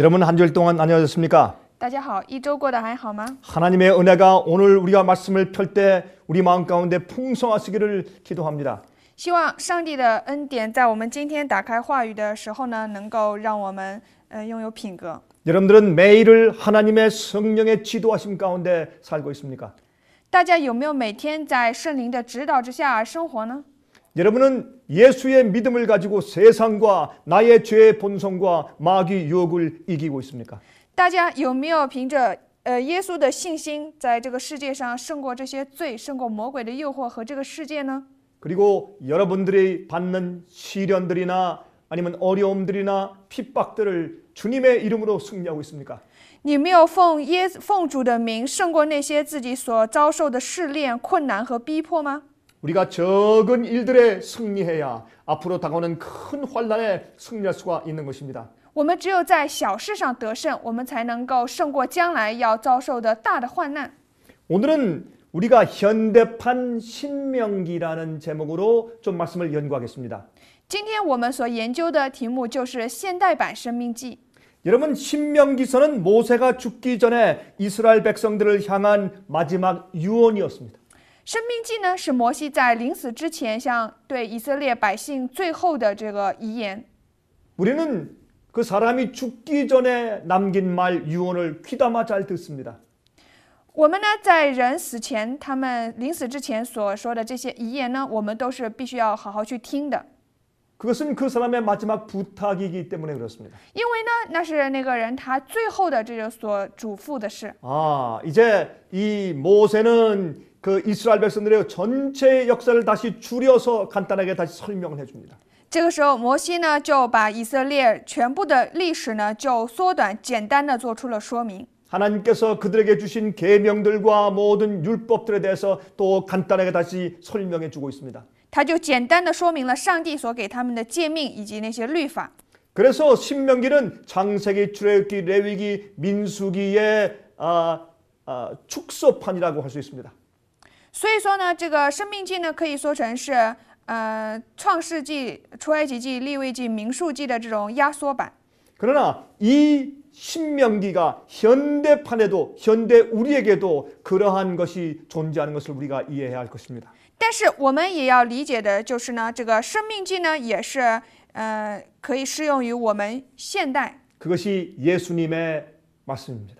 여러분 한 주일 동안 안녕하셨습니까? 大家好,一周过得还好吗? 하나님의 은혜가 오늘 우리가 말씀을 펼 때 우리 마음 가운데 풍성하시기를 기도합니다. 希望上帝的恩典在我们今天打开话语的时候呢能够让我们拥有品格 여러분들은 매일을 하나님의 성령의 지도하심 가운데 살고 있습니까? 大家有没有每天在圣灵的指导之下生活呢？ 여러분은 예수의 믿음을 가지고 세상과 나의 죄의 본성과 마귀 유혹을 이기고 있습니까? 大家有没有凭着呃耶稣的信心在这个世界上胜过这些罪胜过魔鬼的诱惑和这个世界呢 그리고 여러분들이 받는 시련들이나 아니면 어려움들이나 핍박들을 주님의 이름으로 승리하고 있습니까? 你没有奉耶奉主的名胜过那些自己所遭受的试炼、困难和逼迫吗？ 우리가 적은 일들에 승리해야 앞으로 다가오는 큰 환란에 승리할 수가 있는 것입니다. 我们只有在小事上得胜，我们才能够胜过将来要遭受的大的患难。 오늘은 우리가 현대판 신명기라는 제목으로 좀 말씀을 연구하겠습니다. 今天我们所研究的题目就是现代版《生命记》。 여러분 신명기서는 모세가 죽기 전에 이스라엘 백성들을 향한 마지막 유언이었습니다. 生命记呢，是摩西在临死之前，向对以色列百姓最后的这个遗言。我们呢，在人死前，他们临死之前所说的这些遗言呢，我们都是必须要好好去听的。因为呢，那是那个人他最后的这个所嘱咐的事。啊，이제이모세는그 이스라엘 백성들의 전체의 역사를 다시 줄여서 간단하게 다시 설명을 해줍니다. 这个时候，摩西呢就把以色列全部的历史呢就缩短，简单的做出了说明。 하나님께서 그들에게 주신 계명들과 모든 율법들에 대해서 또 간단하게 다시 설명해 주고 있습니다. 他就简单的说明了上帝所给他们的诫命以及那些律法。 그래서 신명기는 창세기, 출애굽기, 레위기, 민수기의 아, 아, 축소판이라고 할 수 있습니다. 所以说呢，这个《生命记》呢，可以说成是呃《创世纪》、《出埃及记》、《立位记》、《民数记》的这种压缩版。그러나이 신명기가 현대판에도 현대 우리에게도 그러한 것이 존재하는 것을 우리가 이해해야 할 것입니다. 但是我们也要理解的就是呢，这个《生命记》呢，也是呃可以适用于我们现代。 그것이 예수님의 말씀입니다.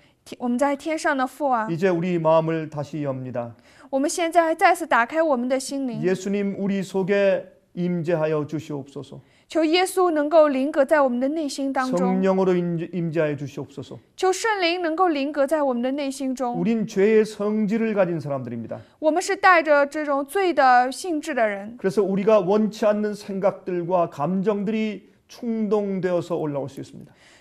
我们在天上的父啊！我们现在再次打开我们的心灵。求耶稣能够临格在我们的内心当中。求圣灵能够临格在我们的内心中。我们是带着这种罪的性质的人。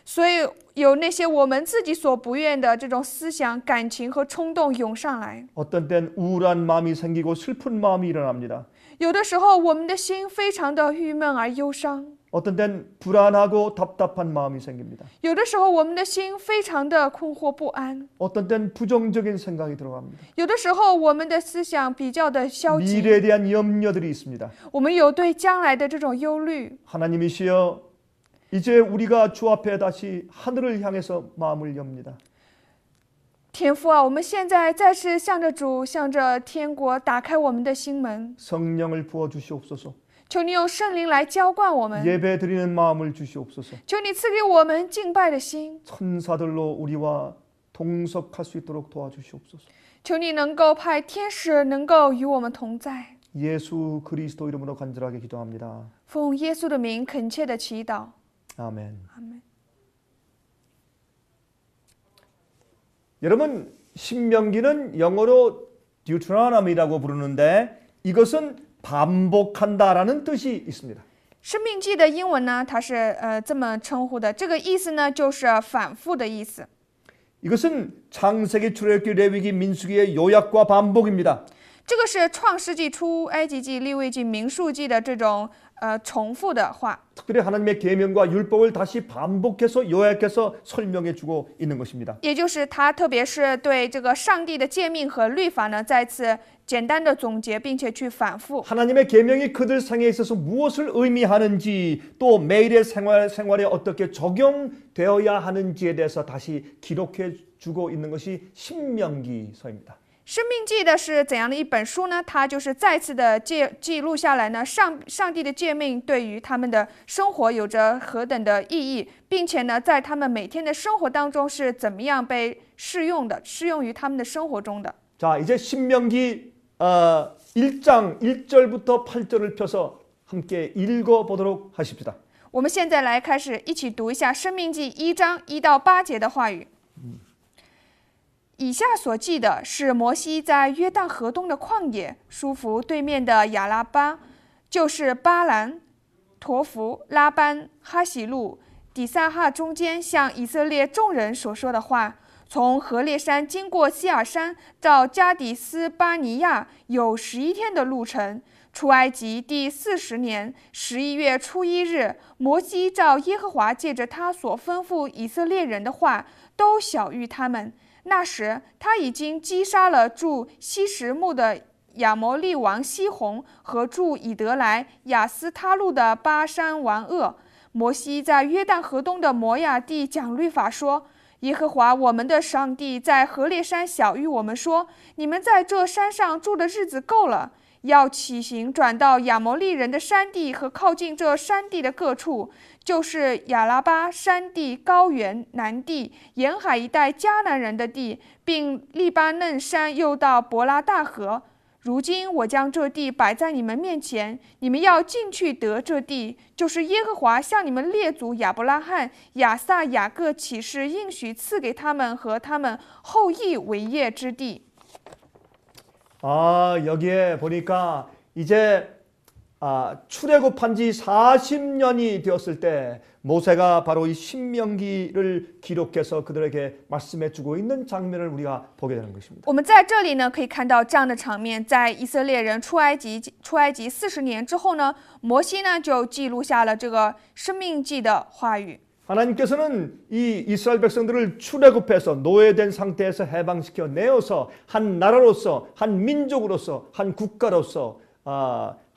所以，有那些我们自己所不愿的这种思想、感情和冲动涌上来。有的时候，我们的心非常的郁闷而忧伤。有的时候，我们的心非常的困惑不安。有的时候，我们的思想比较的消极。我们有对将来的这种忧虑。 이제 우리가 주 앞에 다시 하늘을 향해서 마음을 엽니다. 天父啊，我们现在再次向着主，向着天国打开我们的心门。 성령을 부어 주시옵소서. 求你用圣灵来浇灌我们， 예배 드리는 마음을 주시옵소서. 求你赐给我们敬拜的心， 천사들로 우리와 동석할 수 있도록 도와주시옵소서. 求你能够派天使能够与我们同在。 예수 그리스도 이름으로 간절하게 기도합니다. 奉耶稣的名恳切的祈祷。 아멘. 아멘. 여러분 신명기는 영어로 Deuteronomy라고 부르는데 이것은 반복한다라는 뜻이 있습니다. 生命记的英文呢，它是呃这么称呼的，这个意思呢就是反复的意思。 이것은 창세기 출애굽기 레위기 민수기의 요약과 반복입니다. 这个是创世纪、出埃及记、利未记、民数记的这种 呃重复的话。특별히하나님의계명과율법을다시반복해서요약해서설명해주고있는것입니다也就是他特别是对这个上帝的诫命和律法呢，再次简单的总结，并且去反复。하나님의계명이그들삶에있어서무엇을의미하는지또매일의생활생활에어떻게적용되어야하는지에대해서다시기록해주고있는것이신명기서입니다 《生命记》的是怎样的一本书呢？它就是再次的记记录下来呢上上帝的诫命对于他们的生活有着何等的意义，并且呢在他们每天的生活当中是怎么样被适用的，适用于他们的生活中的。자이제신명기어일장일절부터팔절을펴서함께읽어보도록하십 다。 我们现在来开始一起读一下《生命记》一章一到八节的话语。以下所记的是摩西在约旦河东的旷野，舒服对面的亚拉巴，就是巴兰、陀弗、拉班、哈喜路、底萨哈中间，向以色列众人所说的话。从河烈山经过西尔山到加底斯巴尼亚，有十一天的路程。出埃及第四十年十一月初一日，摩西照耶和华借着他所吩咐以色列人的话，都晓谕他们。那时，他已经击杀了住西石墓的亚摩利王西洪和住以德莱雅斯他路的巴山王鄂。摩西在约旦河东的摩亚地讲律法，说：“耶和华我们的上帝在何烈山小谕我们说：你们在这山上住的日子够了，要起行转到亚摩利人的山地和靠近这山地的各处。”就是亚拉巴山地、高原、南地、沿海一带迦南人的地，并利巴嫩山，又到伯拉大河。如今我将这地摆在你们面前，你们要进去得这地，就是耶和华向你们列祖亚伯拉罕、亚撒、雅各起誓应许赐给他们和他们后裔为业之地。啊，여기에보니까이제 아, 출애굽한 지 40년이 되었을 때 모세가 바로 이 신명기를 기록해서 그들에게 말씀해 주고 있는 장면을 우리가 보게 되는 것입니다. 我们在这里呢可以看到这样的场面，在以色列人出埃及出埃及四十年之后呢，摩西呢就记录下了这个生命记的话语。 하나님께서는 이 이스라엘 백성들을 출애굽해서 노예된 상태에서 해방시켜 내어서 한 나라로서 한 민족으로서 한 국가로서 아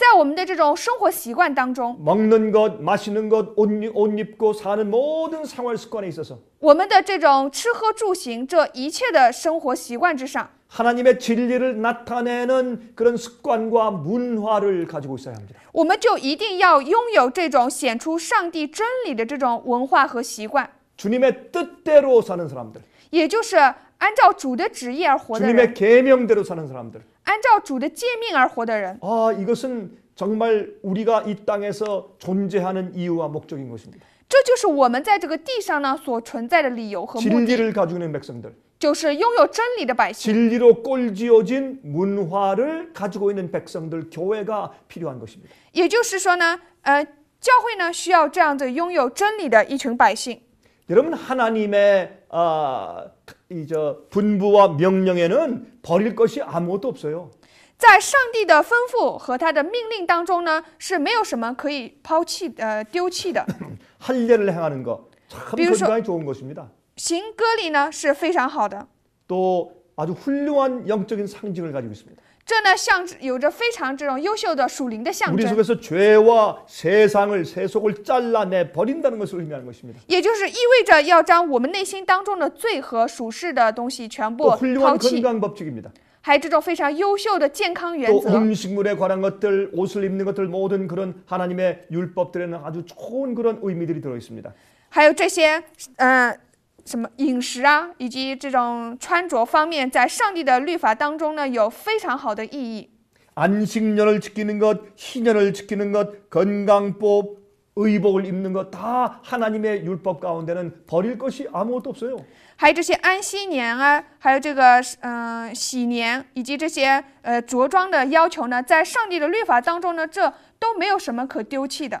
在我们的这种生活习惯当中，먹는것마시는것옷옷입고사는모든생활습관에있어 서， 我们的这种吃喝住行这一切的生活习惯之上，하나님의진리를나타내는그런습관과문화를가지고있어야합니 다。 我们就一定要拥有这种显出上帝真理的这种文化和习惯。주님의뜻대로사는사람 들， 也就是。按照主 주님의 계명대로 사는 사람들. 按照主的诫命而活的人，아 이것은 정말 우리가 이 땅에서 존재하는 이유와 목적인 것입니다. 这就是我们在这个地上呢所存在的理由和 진리를 가지고 있는 백성들, 就是拥有真理的百姓， 진리로 꼴지어진 문화를 가지고 있는 백성들 교회가 필요한 것입니다. 也就是说呢，呃，教会呢需要这样子拥有真理的一群百姓。 어， 여러분 하나님의 아, 이저 분부와 명령에는 버릴 것이 아무것도 없어요. 在上帝的吩咐和他的命令当中呢，是没有什么可以抛弃呃丢弃的。 할례를 행하는 거참 比如说 건강에 좋은 것입니다. 行割礼呢是非常好的，또 아주 훌륭한 영적인 상징을 가지고 있습니다. 这呢，象有着非常这种优秀的属灵的象 우리 속에서 죄와 세상을 세속을 잘라내 버린다는 것을 의미하는 것입니다. 也就是意味着要将我们内心当中的罪和属世的东西全部 훌륭한 건강 법칙입니다. 还这种非常优秀的健康原또 음식물에 관한 것들, 옷을 입는 것들 모든 그런 하나님의 율법들에는 아주 좋은 그런 의미들이 들어 있습니다. 还有这些嗯什么饮食啊，以及这种穿着方面，在上帝的律法当中呢，有非常好的意义。安息年还有这些安息年啊，还有这个嗯喜年，以及这些呃着装的要求呢，在上帝的律法当中呢，这都没有什么可丢弃的。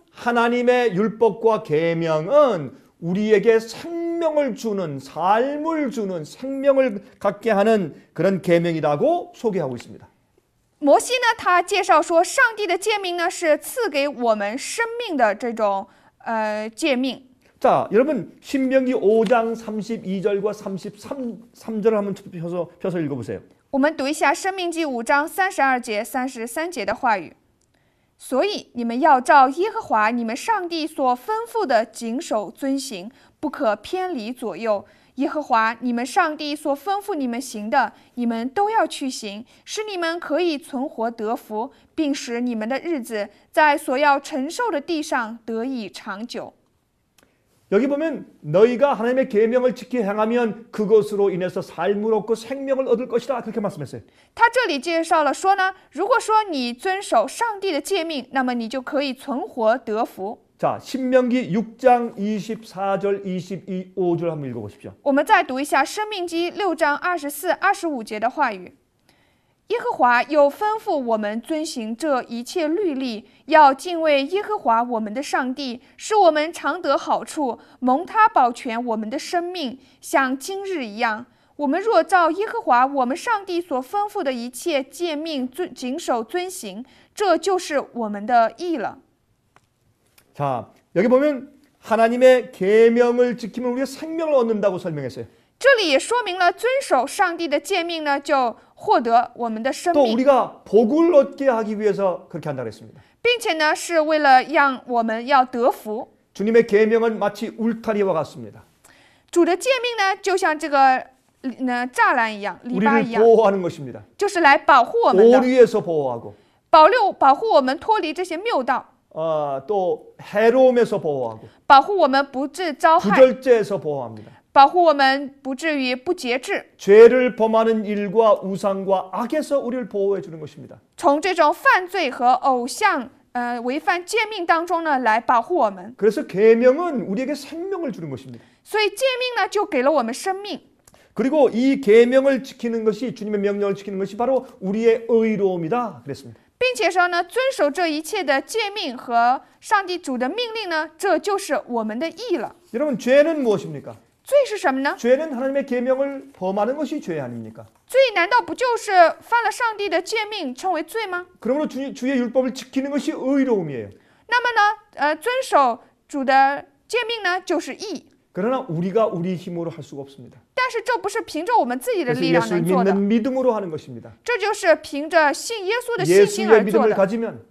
하나님의 율법과 계명은 우리에게 생명을 주는 삶을 주는 생명을 갖게 하는 그런 계명이라고 소개하고 있습니다. 摩西呢，他介绍说，上帝的诫命呢是赐给我们生命的这种呃诫命。 자, 여러분 신명기 5장 32절과 33절을 한번 펴서 펴서 읽어 보세요. 我们读一下生命记五章三十二节三十三节的所以，你们要照耶和华你们上帝所吩咐的谨守遵行，不可偏离左右。耶和华你们上帝所吩咐你们行的，你们都要去行，使你们可以存活得福，并使你们的日子在所要承受的地上得以长久。 여기 보면 너희가 하나님의 계명을 지켜 행하면 그것으로 인해서 삶을 얻고 생명을 얻을 것이다 그렇게 말씀했어요. 他这里介绍了说呢，如果说你遵守上帝的诫命，那么你就可以存活得福。 자, 신명기 6장 24절 25절 한번 읽어 보십시오. 我们再读一下生命记六章二十四二节的话语耶和华又吩咐我们遵行这一切律例，要敬畏耶和华我们的上帝，使我们常得好处，蒙他保全我们的生命，像今日一样。我们若照耶和华我们上帝所吩咐的一切诫命遵谨守遵行，这就是我们的义了。자여기보면하나님의계명을지키면우리생명을얻는다고설명했어요这里也说明了遵守上帝的诫命呢，就。또 우리가 복을 얻게 하기 위해서 그렇게 한다 고했습니다 주님의 계명은 마치 울타리와 같습니다. 主就像这个栅栏一样 우리를 보호하는 것입니다. 오류에서 보호하고. 保护保护我们脱离这些谬道. 아, 또 해로움에서 보호하고. 保护我们不致遭害.절제에서 보호합니다. 保护我们不至于不节制. 죄를 범하는 일과 우상과 악에서 우리를 보호해 주는 것입니다. 从这种犯罪和偶像呃，违反诫命当中呢，来保护我们。 그래서 계명은 우리에게 생명을 주는 것입니다. 所以诫命呢，就给了我们生命。 그리고 이 계명을 지키는 것이 주님의 명령을 지키는 것이 바로 우리의 의로움이다 그랬습니다. 并且说呢，遵守这一切的诫命和上帝主的命令呢，这就是我们的义了。 여러분 죄는 무엇입니까? 罪是什么呢？ 죄는 하나님의 계명을 범하는 것이 죄 아닙니까? 罪难道不就是犯了上帝的诫命称为罪吗？ 그러므로 주, 주의 율법을 지키는 것이 의로움이에요. 那么呢，呃，遵守主的诫命呢，就是义。 어， 그러나 우리가 우리 힘으로 할 수가 없습니다. 但是这不是凭着我们自己的力量예能做的，믿음으로 하는 것입니다. 这就是凭着信耶稣的信心 예수의 而做 믿음을 的。 가지면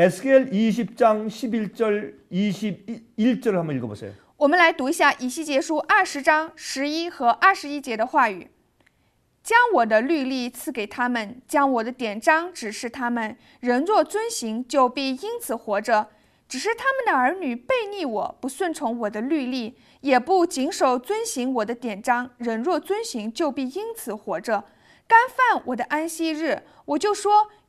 以斯帖二十章十一节、二十节，我们来读一下以西结书二十章十一和二十一节的话语：“将我的律例赐给他们，将我的典章指示他们。人若遵行，就必因此活着。只是他们的儿女背逆我，不顺从我的律例，也不谨守遵行我的典章。人若遵行，就必因此活着。干犯我的安息日，我就说。” 要将我的愤怒倾在他们身上，在旷野向他们成就我怒中所定的。자여기보면계속해서우리가하나님의계명을지키면우리가삶을얻게되고생명을얻게될계명이라고그는강조해주는것입니다这里也是在不断的强调呢，我们遵守上帝的诫命就是获得生命。그러나마귀는오늘날교회들의오류를퍼뜨리는데성공했습니다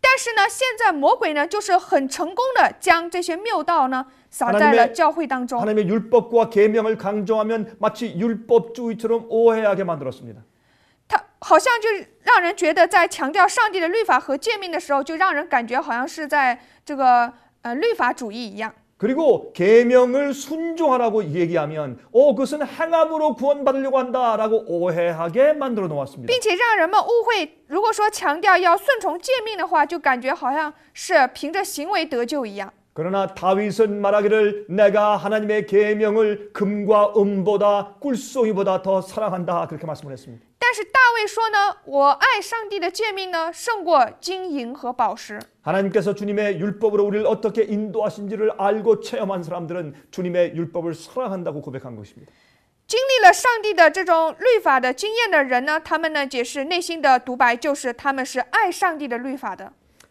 但是呢，现在魔鬼呢，就是很成功的将这些谬道呢，撒在了教会当中。하나님의율법과계명을강조하면마치율법주의처럼오해하게만들었습니다他好像就让人觉得，在强调上帝的律法和诫命的时候，就让人感觉好像是在这个呃律法主义一样。 그리고 계명을 순종하라고 얘기하면 어 그것은 행함으로 구원받으려고 한다라고 오해하게 만들어 놓았습니다. 并且让人们误会，如果说强调要顺从诫命的话，就感觉好像是凭着行为得救一样。 그러나 다윗은 말하기를 내가 하나님의 계명을 금과 은보다 꿀송이보다 더 사랑한다 그렇게 말씀을 했습니다. 但是大卫说呢，我爱上帝的诫命呢，胜过金银和宝石。 하나님께서 주님의 율법으로 우리를 어떻게 인도하신지를 알고 체험한 사람들은 주님의 율법을 사랑한다고 고백한 것입니다. 经历了上帝的这种律法的经验的人呢，他们呢解释内心的独白就是他们是爱上帝的律法的。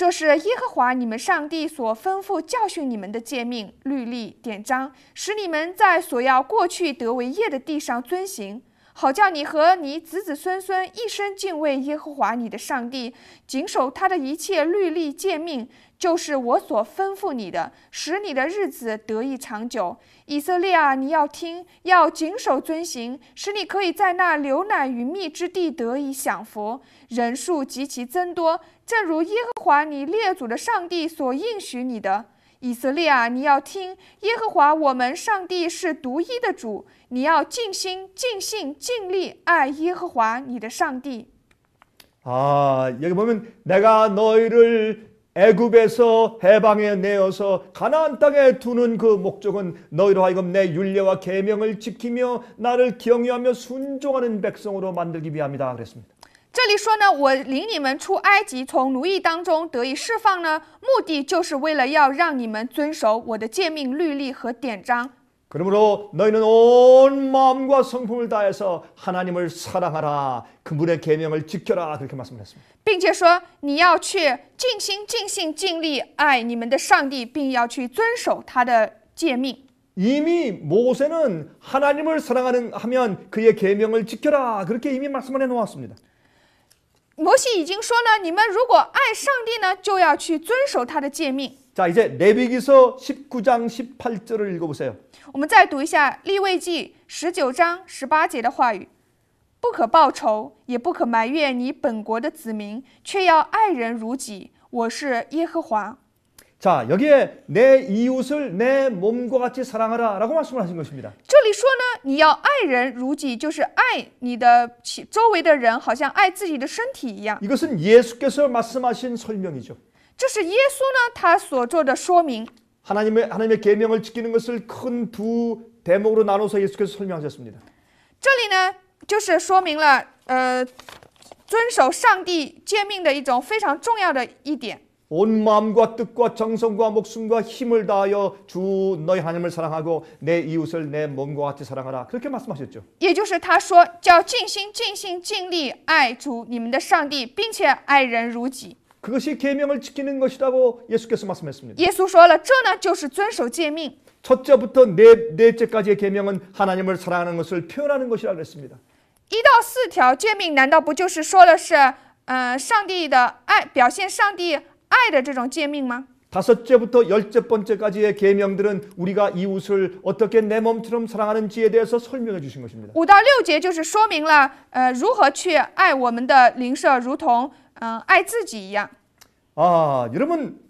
这是耶和华你们上帝所吩咐教训你们的诫命、律例、典章，使你们在所要过去得为业的地上遵行，好叫你和你子子孙孙一生敬畏耶和华你的上帝，谨守他的一切律例诫命。就是我所吩咐你的，使你的日子得以长久。以色列啊，你要听，要谨守遵行，使你可以在那牛奶与蜜之地得以享福，人数极其增多，正如耶和华你列祖的上帝所应许你的。以色列啊，你要听，耶和华我们上帝是独一的主，你要尽心、尽性、尽力爱耶和华你的上帝。啊，여기보면내가너희를 애굽에서 해방해 내어서 가나안 땅에 두는 그 목적은 너희로 하여금 내 윤례와 계명을 지키며 나를 경유하며 순종하는 백성으로 만들기 위함이다 그랬습니다. 这里说呢，我领你们出埃及，从奴役当中得以释放呢，目的就是为了要让你们遵守我的诫命、律例和典章， 그러므로 너희는 온 마음과 성품을 다해서 하나님을 사랑하라. 그분의 계명을 지켜라. 그렇게 말씀을 했습니다. 并且说你要去尽心尽心尽力爱你们的上帝并要去遵守他的诫命 이미 모세는 하나님을 사랑하는 하면 그의 계명을 지켜라. 그렇게 이미 말씀을 해 놓았습니다. 摩西已经说呢，你们如果爱上帝呢，就要去遵守他的诫命。 자, 이제 레위기서 19장 18절을 읽어 보세요. 我们再读一下利未记19章18节的话语. 不可报仇，也不可埋怨你本国的子民，却要爱人如己。我是耶和华。 자, 여기에 내 이웃을 내 몸과 같이 사랑하라라고 말씀을 하신 것입니다. 这里说呢,你要爱人如己,就是爱你的周围的人,好像爱自己的身体一样. 이것은 예수께서 말씀하신 설명이죠. 这是耶稣呢他所做的说明。 하나님의 하나님의 계명을 지키는 것을 큰 두 대목으로 나눠서 예수께서 설명하셨습니다. 这里呢就是说明了呃遵守上帝诫命的一种非常重要的一点。온 마음과 뜻과 정성과 목숨과 힘을 다하여 주 너희 하나님을 사랑하고 내 이웃을 내 몸과 같이 사랑하라. 그렇게 말씀하셨죠. 也就是他说叫尽心尽心尽力爱主你们的上帝并且爱人如己 그것이 계명을 지키는 것이라고 예수께서 말씀했습니다. 耶稣说了，这呢就是遵守诫命。 첫째부터 네, 넷째까지의 계명은 하나님을 사랑하는 것을 표현하는 것이라고 했습니다. 一到四条诫命难道不就是说了是上帝的爱表现上帝爱的这种诫命吗 다섯째부터 열째 번째까지의 계명들은 우리가 이웃을 어떻게 내 몸처럼 사랑하는지에 대해서 설명해 주신 것입니다. 五到六节就是说明了如何去爱我们的邻舍如同 어, 爱自己一样. 아, 여러분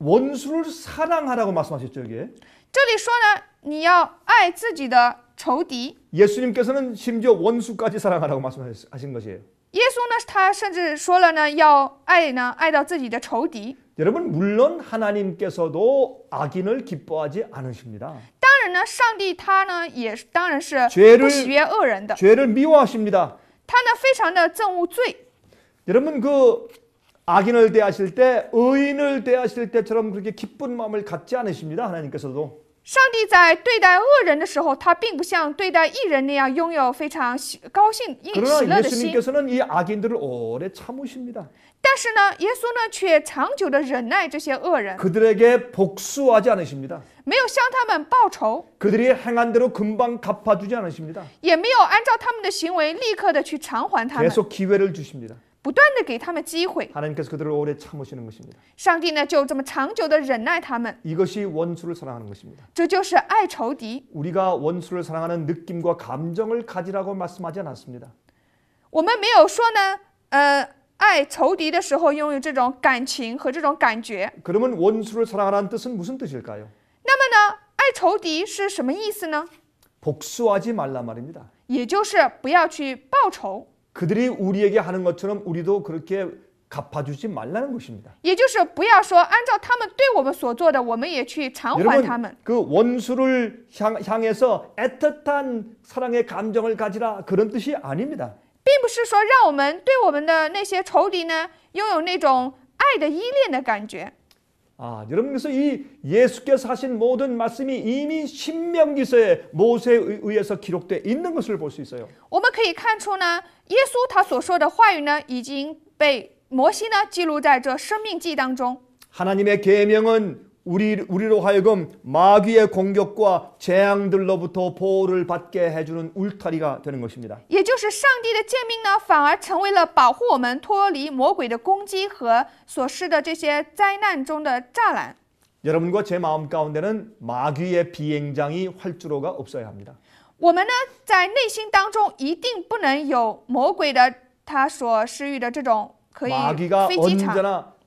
원수를 사랑하라고 말씀하셨죠, 여기这里说呢,你要爱自己的仇敌. 예수님께서는 심지어 원수까지 사랑하라고 말씀하신 것이에요. 耶稣呢,他甚至说了呢,要爱呢,爱到自己的仇敌. 여러분 물론 하나님께서도 악인을 기뻐하지 않으십니다. 当然呢,上帝他呢也当然是不喜悦恶人的. 죄를 미워하십니다. 他呢非常的憎恶罪. 여러분 그 악인을 대하실 때 의인을 대하실 때처럼 그렇게 기쁜 마음을 갖지 않으십니다. 하나님께서도. 上帝在对待恶人的时候他并不像对待义人那样拥有非常高兴그러나 예수님께서는 이 악인들을 오래 참으십니다. 但是呢，耶稣呢却长久的忍耐这些恶人。 그들에게 복수하지 않으십니다. 没有向他们报仇。 그들이 행한 대로 금방 갚아주지 않으십니다. 也没有按照他们的行为立刻的去偿还他们。 계속 기회를 주십니다. 不断地给他们机会하나님께서그들을 오래 참으시는 것입니다. 上帝呢就这么长久的忍耐他们， 이것이 원수를 사랑하는 것입니다. 这就是爱仇敌。 우리가 원수를 사랑하는 느낌과 감정을 가지라고 말씀하지 않았습니다. 我们没有说呢，呃，爱仇敌的时候拥有这种感情和这种感觉。 그러면 원수를 사랑하는 뜻은 무슨 뜻일까요? 那么呢，爱仇敌是什么意思呢？ 복수하지 말란 말입니다. 也就是不要去报仇， 그들이 우리에게 하는 것처럼 우리도 그렇게 갚아주지 말라는 것입니다. 也就是그 원수를 향, 향해서 애틋한 사랑의 감정을 가지라 그런 뜻이 아닙니다. 并不是说让我们对我们的那些仇敌呢拥有那种爱的依恋的感觉。 아, 여러분 그래서 이 예수께서 하신 모든 말씀이 이미 신명기서에 모세에 의해서 기록돼 있는 것을 볼 수 있어요. 我们可以看出呢，耶稣他所说的话语呢，已经被摩西呢记录在这生命记当中。 하나님의 계명은 우리, 우리로 하여금 마귀의 공격과 재앙들로부터 보호를 받게 해주는 울타리가 되는 것입니다. 也就是上帝的诫命呢，反而成为了保护我们脱离魔鬼的攻击和所施的这些灾难中的栅栏。 여러분과 제 마음 가운데는 마귀의 비행장이 활주로가 없어야 합니다. 我们呢，在内心当中一定不能有魔鬼的他所施予的这种可以 마귀가 언제나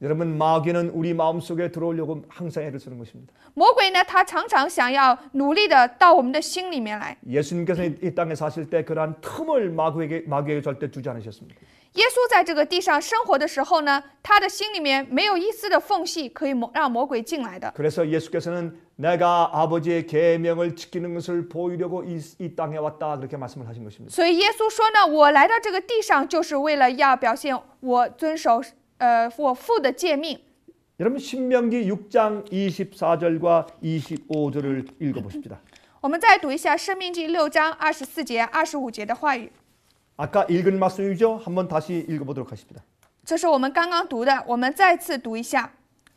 여러분 마귀는 우리 마음속에 들어오려고 항상 애를 쓰는 것입니다. 魔鬼呢,他常常想要努力的到我们的心里面来. 예수님께서 이 땅에 사실 때 그러한 틈을 마귀에게 마귀에게 절대 주지 않으셨습니다. 耶稣在这个地上生活的时候呢，他的心里面没有一丝的缝隙可以让魔鬼进来的。 그래서 예수께서는 내가 아버지의 계명을 지키는 것을 보이려고 이, 이 땅에 왔다 그렇게 말씀을 하신 것입니다. 所以耶稣说呢，我来到这个地上就是为了要表现我遵守呃我父的诫命。 여러분 신명기 6장 24절과 25절을 읽어보십니다. 我们再读一下《生命记》六章二十四节、二十五节的话语。 아까 읽은 말씀이죠. 한번 다시 읽어보도록 하십니다. 这是我们刚刚读的，我们再次读一下。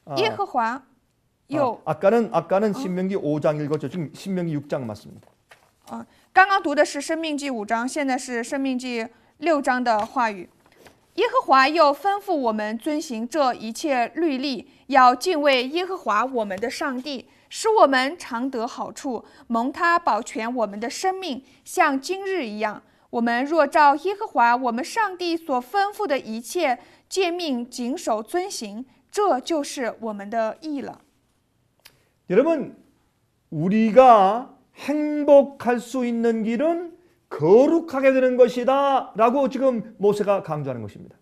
아, 耶和华又 아, 아까는 아까는 신명기 5장 읽었죠. 지금 신명기 6장 맞습니다. 啊，刚刚读的是《生命记》五章，现在是《生命记》六章的话语。耶和华又吩咐我们遵行这一切律例，要敬畏耶和华我们的上帝，使我们常得好处，蒙他保全我们的生命，像今日一样。我们若照耶和华我们上帝所吩咐的一切诫命谨守遵行，这就是我们的义了。여러분우리가행복할수있는길은 거룩하게 되는 것이다 라고 지금 모세가 강조하는 것입니다.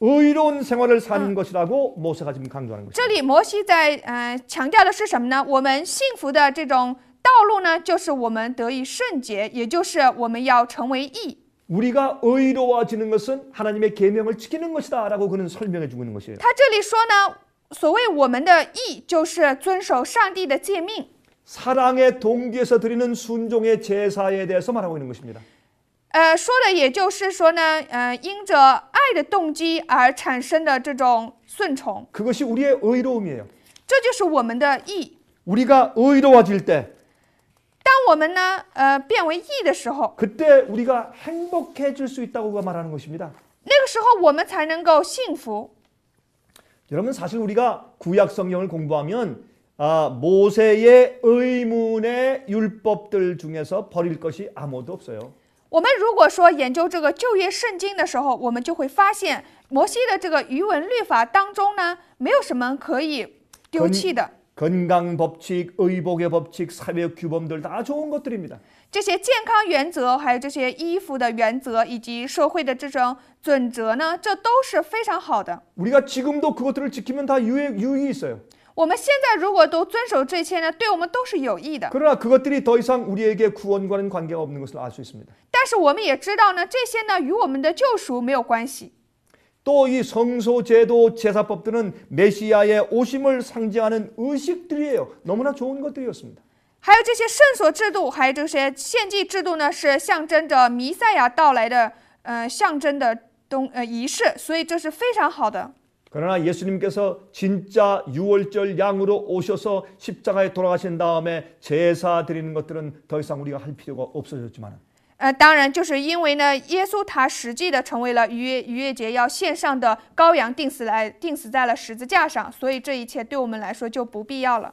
의로운 생활을 사는 아. 것이라고 모세가 지금 강조하는 것입니다. 这里摩西在强调的是什么呢我们幸福的这种道路呢就是我们得以圣洁也就是我们要成为义 아, 우리가 의로워지는 것은 하나님의 계명을 지키는 것이다라고 그는 설명해 주고 있는 것이에요. 他这里说呢所谓我们的义就是遵守上帝的诫命 사랑의 동기에서 드리는 순종의 제사에 대해서 말하고 있는 것입니다. 说的也就是说呢因着爱的动机而产生的这种顺从 그것이 우리의 의로움이에요. 这就是我们的义。 우리가 의로워질 때当我们呢变为义的时候 그때 우리가 행복해질 수 있다고 말하는 것입니다. 那个时候我们才能够幸福。 여러분 사실 우리가 구약 성경을 공부하면 아, 모세의 의문의 율법들 중에서 버릴 것이 아무도 없어요. 我们如果说研究这个旧约圣经的时候，我们就会发现摩西的这个余文律法当中呢，没有什么可以丢弃的。 건강 법칙, 의복의 법칙, 사회적 규범들 다 좋은 것들입니다. 这些健康原则,还有这些衣服的原则以及社会的这种准则呢,这都是非常好的. 우리가 지금도 그것들을 지키면 다 유익, 유익이 있어요. 我们现在如果都遵守这些呢，对我们都是有益的。그러나그것들이더이상우리에게구원과는관계가없는것을알수있습니다但是我们也知道呢，这些呢与我们的救赎没有关系。또이성소제도제사법들은메시아의오심을상징하는의식들이에요너무나좋은것들이었습니다还有这些圣所制度，还有这些献祭制度呢，是象征着弥赛亚到来的呃象征的东呃仪式，所以这是非常好的。 그러나 예수님께서 진짜 유월절 양으로 오셔서 십자가에 돌아가신 다음에 제사 드리는 것들은 더 이상 우리가 할 필요가 없어졌지만 呃，当然，就是因为呢，耶稣他实际的成为了逾越逾越节要献上的羔羊，钉死来钉死在了十字架上，所以这一切对我们来说就不必要了。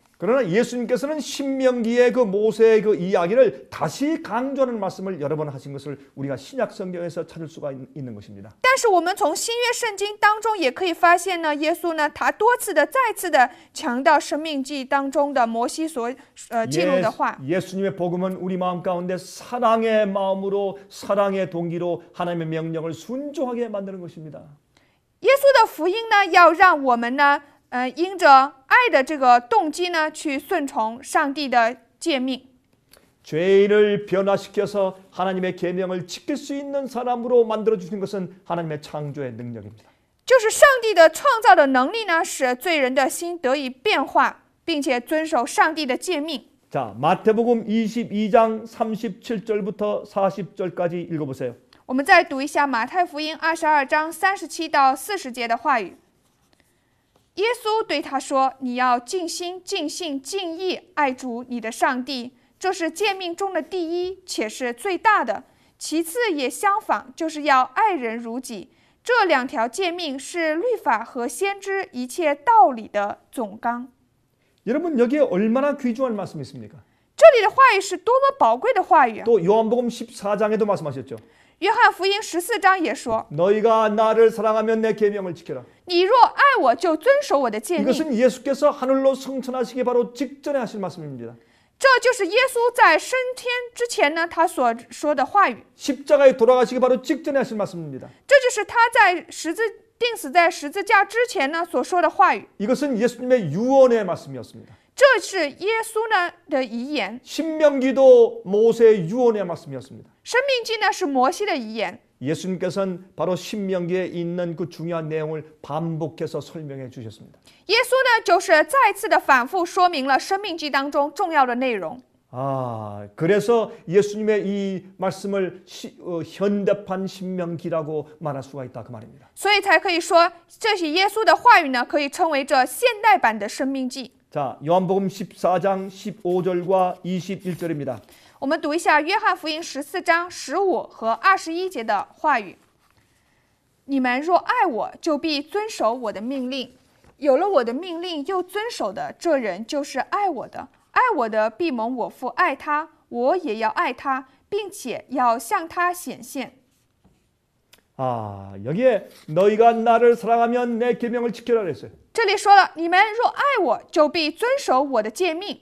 그러나 예수님께서는 신명기의 그 모세의 그 이야기를 다시 강조하는 말씀을 여러 번 하신 것을 우리가 신약 성경에서 찾을 수가 있는 것입니다. 但是我们从新约圣经当中也可以发现呢，耶稣呢，他多次的再次的强调生命记当中的摩西所呃记录的话。 예수님의 복음은 우리 마음 가운데 사랑의 마음으로 사랑의 동기로 하나님의 명령을 순종하게 만드는 것입니다. 耶稣的福音呢，要让我们呢。嗯，因着爱的这个动机呢，去顺从上帝的诫命。을변화시켜서하나님의계명을지킬수있는사람으로만들어주신것은하나님의창조의능력입니 다。 就是上帝的创造的能力呢，使罪人的心得以变化，并且遵守上帝的诫命。자마태복음22장37절부터40절까지읽어보세 요。 我们再读一下马太福音二十二章三十七到四十节的话语。耶稣对他说：“你要尽心、尽性、尽意爱主你的上帝，这是诫命中的第一，且是最大的。其次也相仿，就是要爱人如己。这两条诫命是律法和先知一切道理的总纲。”여러분여기얼마나귀중한말씀이있습니까这里的话语是多么宝贵的话语啊！도요한복음14장에도말씀하셨죠约翰福音十四章也说。너희가나를사랑하면내계명을지켜라你若爱我就 이것은 예수께서 하늘로 성천하시기 바로 직전에 하신 말씀입니다. 십자가에 돌아가시기 바로 직전에 하신 말씀입니다. 이것은 예수님의 유언의 말씀이었습니다. 신명기도 모세의 유언의 말씀이었습니다生命记呢是摩西的遗 예수님께서는 바로 신명기에 있는 그 중요한 내용을 반복해서 설명해 주셨습니다. 예수呢就是再次的反复说明了生命记当中重要的内容. 아, 그래서 예수님의 이 말씀을 시, 어, 현대판 신명기라고 말할 수가 있다 그 말입니다. 所以才可以说这些耶稣的话语呢可以称为这现代版的生命记. 자, 요한복음 14장 15절과 21절입니다. 我们读一下《约翰福音》十四章十五和二十一节的话语：“你们若爱我，就必遵守我的命令。有了我的命令又遵守的，这人就是爱我的。爱我的，必蒙我父爱他，我也要爱他，并且要向他显现。”啊，여기에너희가나를사랑하면내계명을지라어 요。 这里说了：“你们若爱我，就必遵守我的诫命。”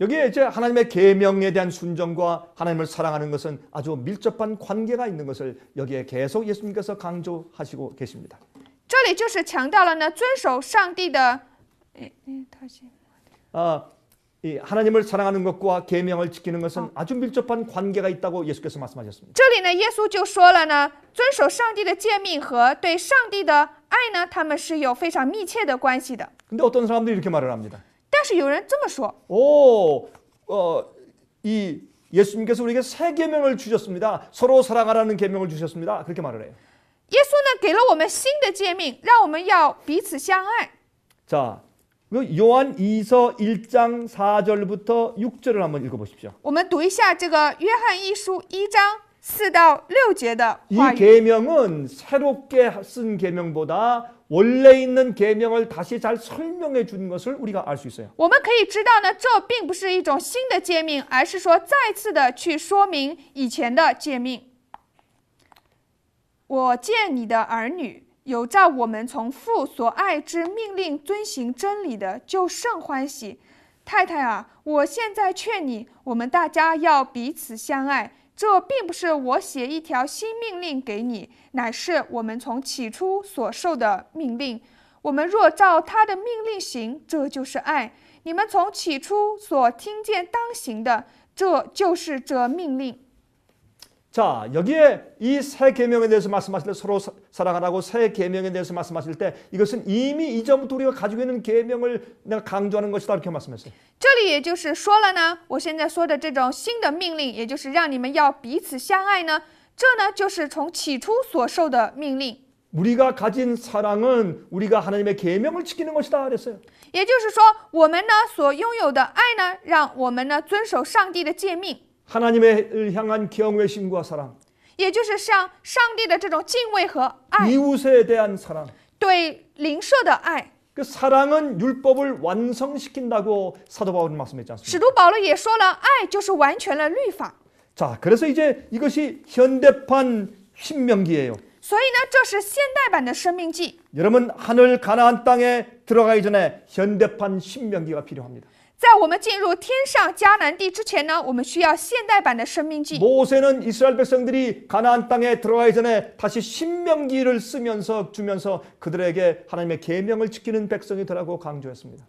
여기에 이제 하나님의 계명에 대한 순정과 하나님을 사랑하는 것은 아주 밀접한 관계가 있는 것을 여기에 계속 예수님께서 강조하시고 계십니다. 예, 예, 아, 이 하나님을 사랑하는 것과 계명을 지키는 것은 어. 아주 밀접한 관계가 있다고 예수께서 말씀하셨습니다. 这里呢耶稣就说了呢遵守上니다 但是有人这么说， 오, 어, 이 예수님께서 우리에게 새 계명을 주셨습니다. 서로 사랑하라는 계명을 주셨습니다. 그렇게 말을 해요. 耶稣呢给了我们新的诫命，让我们要彼此相爱。 자, 그 요한 2서 1장 4절부터 6절을 한번 읽어 보십시오. 我们读一下这个约翰一书一章四到六节的话语。 계명은 새롭게 쓴 계명보다 我们可以知道呢，这并不是一种新的诫命，而是说再次的去说明以前的诫命。我见你的儿女，有照我们从父所爱之命令遵行真理的，就甚欢喜。太太啊，我现在劝你，我们大家要彼此相爱。这并不是我写一条新命令给你，乃是我们从起初所受的命令。我们若照他的命令行，这就是爱。你们从起初所听见当行的，这就是这命令。자 여기에 이 세 계명에 대해서 말씀하실 때 서로 사랑하라고 세 계명에 대해서 말씀하실 때 이것은 이미 이전부터 우리가 가지고 있는 계명을 내가 강조하는 것이다 이렇게 말씀했어요. 这里也就是说了呢，我现在说的这种新的命令，也就是让你们要彼此相爱呢，这呢就是从起初所受的命令。 우리가 가진 사랑은 우리가 하나님의 계명을 지키는 것이다 그랬어요. 也就是说，我们呢所拥有的爱呢，让我们呢遵守上帝的诫命。 하나님을 향한 경외심과 사랑. 也就是上上帝的这种敬畏和爱. 이웃에 대한 사랑. 对邻舍的爱.그 사랑은 율법을 완성시킨다고 사도 바울은 말씀했지 않습니까? 사도 바울은 也说了爱就是完全了律法. 자, 그래서 이제 이것이 현대판 신명기예요. 所以呢,这是现代版的生命记. 여러분 하늘 가나안 땅에 들어가기 전에 현대판 신명기가 필요합니다. 在我们进入天上迦南地之前呢，我们需要现代版的生命记。들이가나안땅에들어가기전에다시신명기를쓰면서주면서그들에게하나님의계명을지키는백성이더라고강조했습니다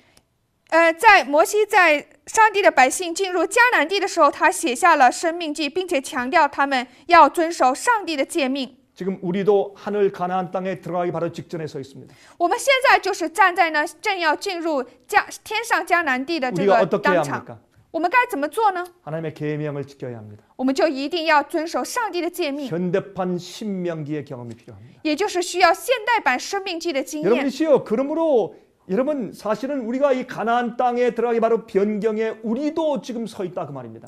呃，在摩西在上帝的百姓进入迦南地的时候，他写下了生命记，并且强调他们要遵守上帝的诫命。 지금 우리도 하늘 가나안 땅에 들어가기 바로 직전에 서 있습니다. 我们现在就是站在呢正要进入加天上迦南地的这个 어떻게 해야 합니까? 我们该怎么做呢? 하나님의 계명을 지켜야 합니다. 我们就一定要遵守上帝的诫命. 현대판 신명기의 경험이 필요합니다. 也就是需要现代版生命记的经验. 여러분이시요. 그러므로 여러분 사실은 우리가 이 가나안 땅에 들어가기 바로 변경에 우리도 지금 서 있다 그 말입니다.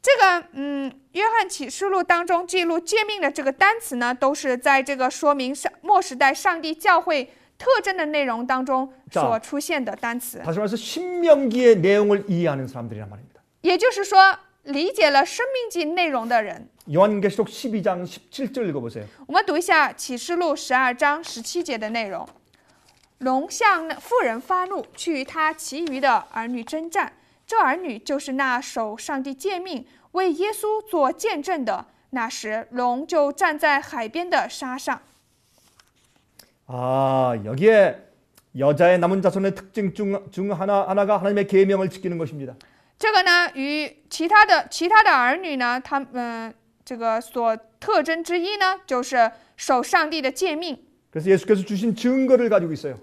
这个嗯，《约翰启示录》当中记录诫命的这个单词呢，都是在这个说明上末时代上帝教会特征的内容当中所出现的单词。다시말해서신명기의내용을이해하는사람들이말입니다也就是说，理解了生命记内容的人。我们读一下启示录十二章十七节的内容。龙向妇人发怒，去与他其余的儿女征战。这儿女就是那守上帝诫命为耶稣做见证的。那时，龙就站在海边的沙上。啊，여기에여자의남은자손의특징중중하나하나가하나님의계명을지키는것입니다其他的其他的儿女呢，他们这个所特征之一呢，就是守上帝的诫命。그예수께서주신증거를가지고있어요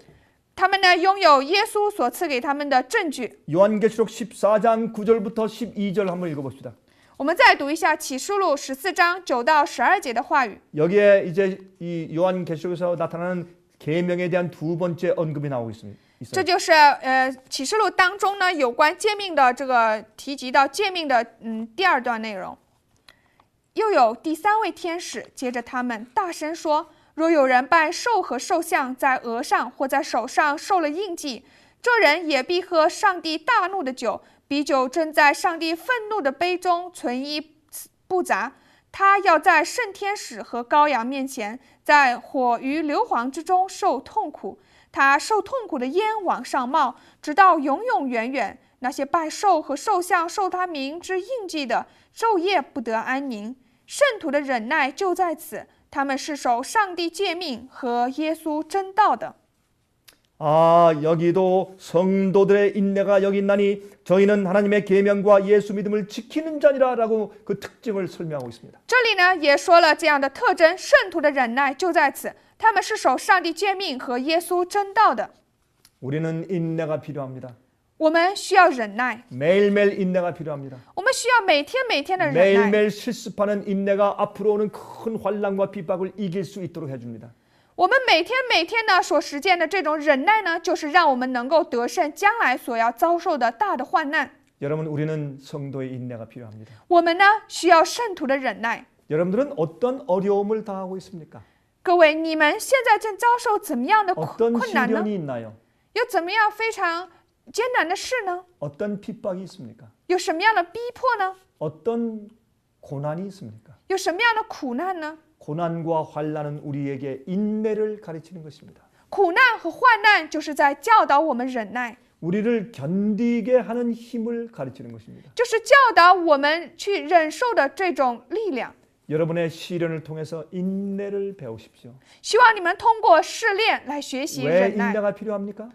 他们呢，拥有耶稣所赐给他们的证据。부터십이절한번읽어봅시 다。 我们再读一下启示录十四章九到十二节的话语。여기에이제이요한계시록에서나타나는계명에대한두번째언급이나오고있습니다这就是呃启示录当中呢有关诫命的这个提及到诫命的嗯第二段内容。又有第三位天使，接着他们大声说。若有人拜兽和兽像，在额上或在手上受了印记，这人也必喝上帝大怒的酒。彼酒正在上帝愤怒的杯中存一不杂。他要在圣天使和羔羊面前，在火与硫磺之中受痛苦。他受痛苦的烟往上冒，直到永永远远。那些拜兽和兽像受他名之印记的，昼夜不得安宁。圣徒的忍耐就在此。他们是守上帝诫命和耶稣真道的。 아, 여기도 성도들의 인내가 여기 있나니 저희는 하나님의 계명과 예수 믿음을 지키는 자니라라고 그 특징을 설명하고 있습니다. 这里呢也说了这样的特征，圣徒的忍耐就在此，他们是守上帝诫命和耶稣真道的。 우리는 인내가 필요합니다. 我们需要忍耐。我们需要每天每天的忍耐。我们每天每天的所实践的这种忍耐呢，就是让我们能够得胜将来所要遭受的大的患难。朋友们，我们是圣徒的忍耐，我们呢需要圣徒的忍耐。朋友们，你们正遭受怎样的困难呢？有怎样非常？艰难的事呢？ 어떤 핍박이 있습니까? 有什么样的逼迫呢？ 어떤 고난이 있습니까? 有什么样的苦难呢？ 고난과 환란은 우리에게 인내를 가르치는 것입니다. 苦难和患难就是在教导我们忍耐， 우리를 견디게 하는 힘을 가르치는 것입니다. 就是教导我们去忍受的这种力量。 여러분의 시련을 통해서 인내를 배우십시오. 希望你们通过试炼来学习忍耐。 인내가 필요합니까?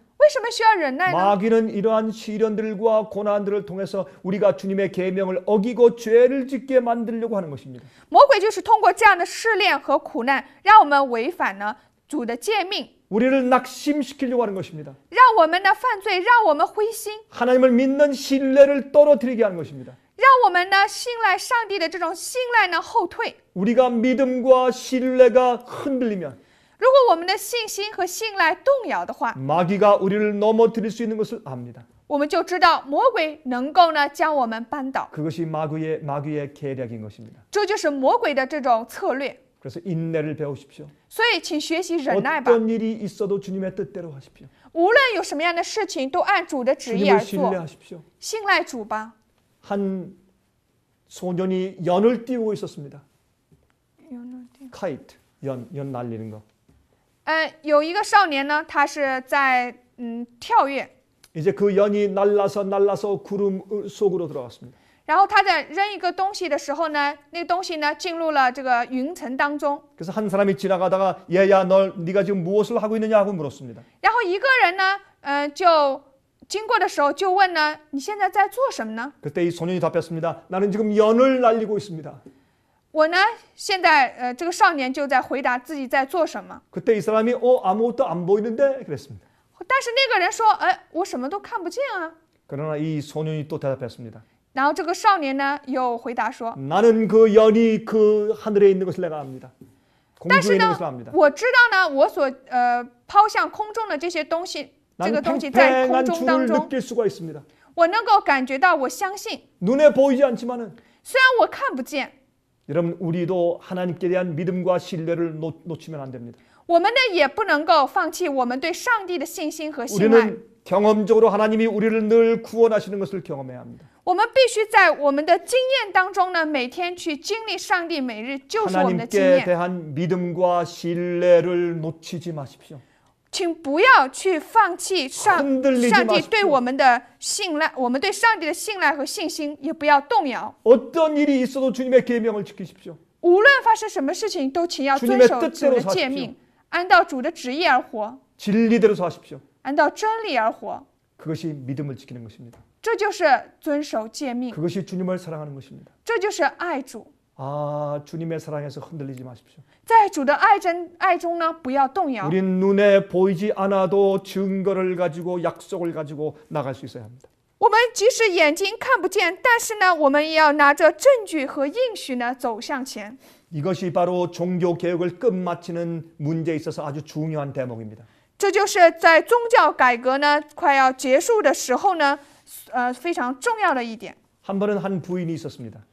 마귀는 이러한 시련들과 고난들을 통해서 우리가 주님의 계명을 어기고 죄를 짓게 만들려고 하는 것입니다. 魔鬼就是通过这样的试炼和苦难，让我们违反了主的诫命。 우리를 낙심시키려고 하는 것입니다. 让我们的犯罪，让我们灰心。 하나님을 믿는 신뢰를 떨어뜨리게 하는 것입니다. 让我们呢信赖上帝的这种信赖呢后退。 우리가 믿음과 신뢰가 흔들리면 如果我们的信心和信赖动摇的话, 마귀가 우리를 넘어뜨릴 수 있는 것을 압니다. 我们就知道魔鬼能够呢将我们扳倒. 그것이 마귀의 마귀의 계략인 것입니다. 这就是魔鬼的这种策略. 그래서 인내를 배우십시오. 所以请学习忍耐吧. 어떤 일이 있어도 주님의 뜻대로 하십시오. 无论有什么样的事情都按主的旨意而做. 신뢰하십시오. 信赖主吧.한 소년이 연을 띄우고 있었습니다. 연을 띄. 카이트 연연 날리는 거. 呃，有一个少年呢，他是在嗯跳跃。 이제 그 연이 날라서 날라서 구름 속으로 들어갔습니다. 然后他在扔一个东西的时候呢，那个东西呢进入了这个云层当中。 그래서 한 사람이 지나가다가 얘야 널 네가 지금 무엇을 하고 있느냐 하고 물었습니다. 然后一个人呢，嗯、呃，就经过的时候就问呢，你现在在做什么呢？ 그때 이 소년이 답했습니다. 나는 지금 연을 날리고 있습니다. 我呢，现在呃，这个少年就在回答自己在做什么。그때이사람이어아무것도안보이는데그랬습니다但是那个人说，哎，我什么都看不见啊。그러나이소년이또대답했습니다然后这个少年呢，又回答说，나는그연이그하늘에있는것을내가압니다但是呢，我知道呢，我所呃抛向空中的这些东西，这个东西在空中当中，我能够感觉到，我相信。虽然我看不见。 여러분 우리도 하나님께 대한 믿음과 신뢰를 놓, 치면안 됩니다. 我们呢 경험적으로 하나님이 우리를 늘 구원하시는 것을 경험해야 합니다. 하나님께 대한 믿음과 신뢰를 놓치지 마십시오. 请不要去放弃上上帝对我们的信赖，我们对上帝的信赖和信心也不要动摇。无论发生什么事情，都请要遵守主的诫命，按照主的旨意而活。按照真理而活。这就是遵守诫命。这就是爱主。 아, 주님의 사랑에서 흔들리지 마십시오. 在主的爱中呢不要动摇 우린 눈에 보이지 않아도 증거를 가지고 약속을 가지고 나갈 수 있어야 합니다. 我们即使眼睛看不见，但是呢，我们也要拿着证据和应许呢走向前。 이것이 바로 종교 개혁을 끝마치는 문제에 있어서 아주 중요한 대목입니다. 这就是在宗教改革呢快要结束的时候呢，呃，非常重要的一点。한 번은 한 부인이 있었습니다.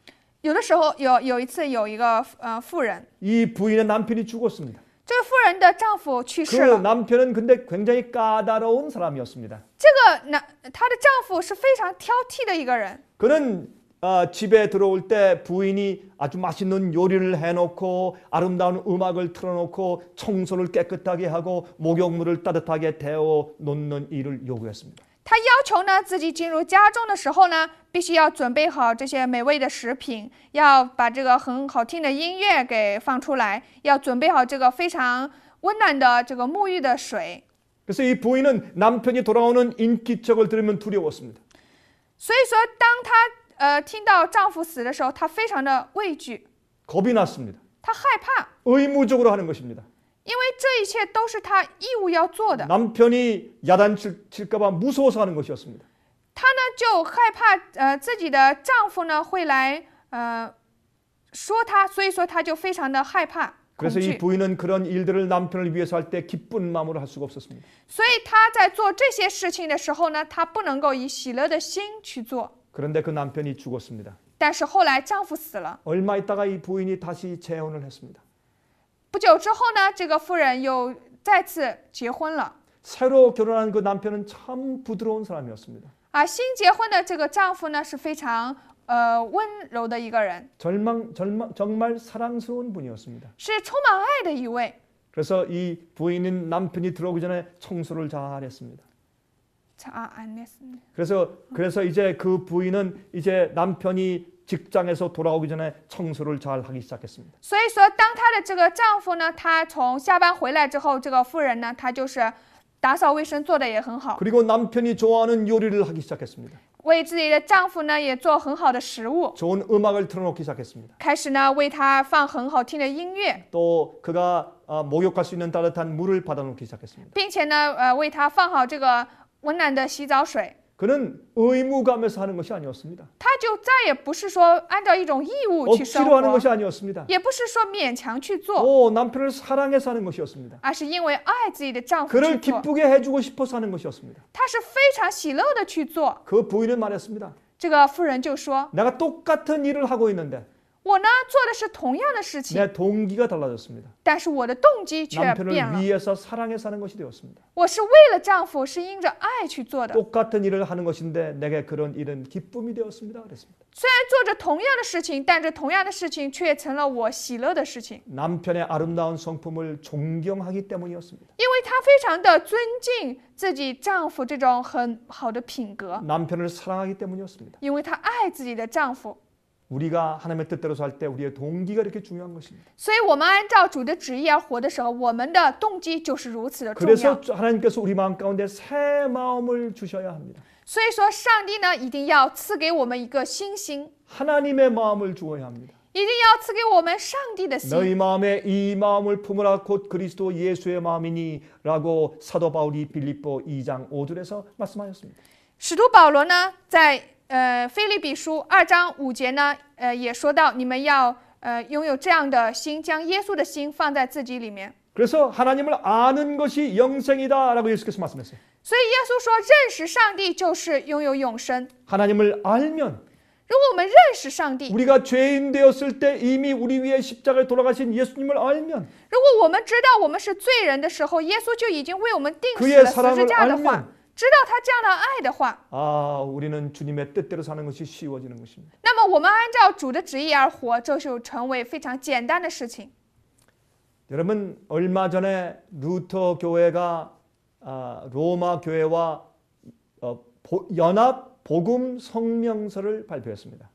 有的时候有有一次有一个呃妇人，이 부인의 남편이 죽었습니다. 这个妇人的丈夫去그 世了。 남편은 근데 굉장히 까다로운 사람이었습니다. 这个男她的丈夫是非常挑剔的一个人。 그는 어, 집에 들어올 때 부인이 아주 맛있는 요리를 해놓고 아름다운 음악을 틀어놓고 청소를 깨끗하게 하고 목욕물을 따뜻하게 데워 놓는 일을 요구했습니다. 他要求呢，自己进入家中的时候呢，必须要准备好这些美味的食品，要把这个很好听的音乐给放出来，要准备好这个非常温暖的这个沐浴的水。그래서이부인은남편이돌아오는인기척을들으면두려웠습니 다。 所以说，当她呃听到丈夫死的时候，她非常的畏惧。겁이났습니 다。 害怕。의무적으로하는것입니 다。 因为这一切都是他义务要做的。 남편이 야단칠까봐 무서워서 하는 것이었습니다. 她呢就害怕自己的丈夫呢会来说她所以说她就非常的害怕 그래서 이 부인은 그런 일들을 남편을 위해서 할 때 기쁜 마음으로 할 수가 없었습니다. 所以她在做这些事情的时候呢，她不能够以喜乐的心去做。 그런데 그 남편이 죽었습니다. 但是后来丈夫死了， 얼마 있다가 이 부인이 다시 재혼을 했습니다. 不久之后呢，这个妇人又再次结婚了。 새로 결혼한 그 남편은 참 부드러운 사람이었습니다. 啊，新结婚的这个丈夫呢是非常呃温柔的一个人， 절망, 절망, 정말 사랑스러운 분이었습니다. 是充满爱的一位。 그래서 이 부인인 남편이 들어오기 전에 청소를 잘 했습니다. 자, 아， 안 했습니다. 그래서 그래서 이제 그 부인은 이제 남편이 직장에서 돌아오기 전에 청소를 잘 하기 시작했습니다. 所以说，当她的这个丈夫呢，他从下班回来之后，这个妇人呢，她就是打扫卫生做的也很好。 그리고 남편이 좋아하는 요리를 하기 시작했습니다. 为自己的丈夫呢也做很好的食物， 좋은 음악을 틀어놓기 시작했습니다. 开始呢为他放很好听的音乐，또 그가 어, 목욕할 수 있는 따뜻한 물을 받아놓기 시작했습니다. 并且呢为他放好这个温暖的洗澡水 그는 의무감에서 하는 것이 아니었습니다. 억지로 하는 것이 아니었습니다. 也 남편을 사랑해서 하는 것이었습니다. 그를 기쁘게 해 주고 싶어서 하는 것이었습니다. 그 부인은 말했습니다. 내가 똑같은 일을 하고 있는데 我呢，做的是同样的事情，但是我的动机却变了。我是为了丈夫，是因着爱去做的。虽然做着同样的事情，但这同样的事情却成了我喜乐的事情。因为她非常的尊敬自己丈夫这种很好的品格。因为她爱自己的丈夫。 우리가 하나님의 뜻대로 살때 우리의 동기가 이렇게 중요한 것입니다. 그래서 하나님께서 우리 마음 가운데 새 마음을 주셔야 합니다. 하나님의 마음을 주어야 합니다. 너희 마음에 이 마음을 품으라 곧 그리스도 예수의 마음이니라고 사도 바울이 빌립보 2장 5절에서 말씀하였습니다. 使徒保罗呢呃，菲利比书二章五节呢，呃，也说到你们要呃拥有这样的心，将耶稣的心放在自己里面。 그래서 하나님을 아는 것이 영생이다라고 예수께서 말씀했어요. 所以耶稣说，认识上帝就是拥有永生。 하나님을 알면 如果我们认识上帝， 우리가 죄인 되었을 때 이미 우리 위에 십자가에 돌아가신 예수님을 알면 如果我们知道我们是罪人的时候，耶稣就已经为我们定死了十字架的话知道他这样的爱的话，啊，우리는주님의뜻대로사는것이쉬워지는것입니 다。 那么我们按照主的旨意而活，这就成为非常简单的事情。여러분얼마전에루터교회가아로마교회와어연합복음성명서를발표했습니다